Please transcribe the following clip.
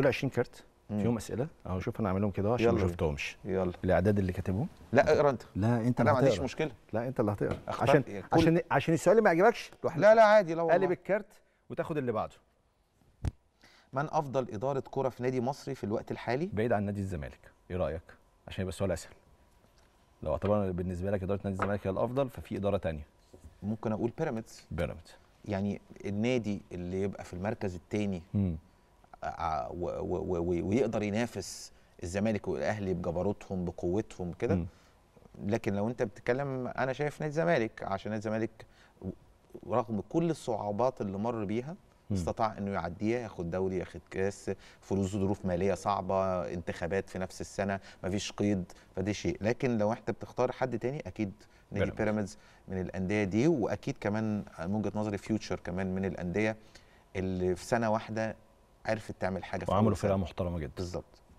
دول 20 كارت فيهم اسئله اهو شوف انا عاملهم كده عشان ما شفتهمش يلا الاعداد اللي كاتبهم لا اقرا انت لا انت لا ما عنديش مشكله لا انت اللي هتقرا عشان كل... عشان عشان السؤال ما يعجبكش لا لا عادي لو قلب الكارت وتاخد اللي بعده من افضل اداره كره في نادي مصري في الوقت الحالي بعيد عن نادي الزمالك ايه رايك عشان يبقى السؤال اسهل لو اعتبرنا بالنسبه لك اداره نادي الزمالك هي الافضل ففي اداره ثانيه ممكن اقول بيراميدز بيراميدز يعني النادي اللي يبقى في المركز الثاني آه، ويقدر ينافس الزمالك والاهلي بجبروتهم بقوتهم كده لكن لو انت بتتكلم انا شايف نادي الزمالك عشان نادي الزمالك رغم كل الصعوبات اللي مر بيها استطاع انه يعديها ياخد دوري ياخد كاس فلوس ظروف ماليه صعبه انتخابات في نفس السنه مفيش قيد فده شيء لكن لو انت بتختار حد تاني اكيد نادي بيراميدز من الانديه دي واكيد كمان من وجهه نظري فيوتشر كمان من الانديه اللي في سنه واحده عرفت تعمل حاجه وعملوا فرقه محترمه جدا بالظبط